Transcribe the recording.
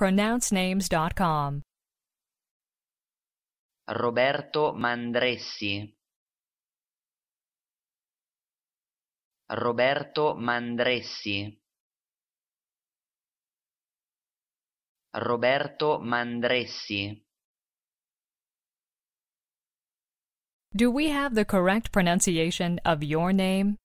pronouncenames.com. Roberto Mandressi. Roberto Mandressi. Roberto Mandressi. Do we have the correct pronunciation of your name?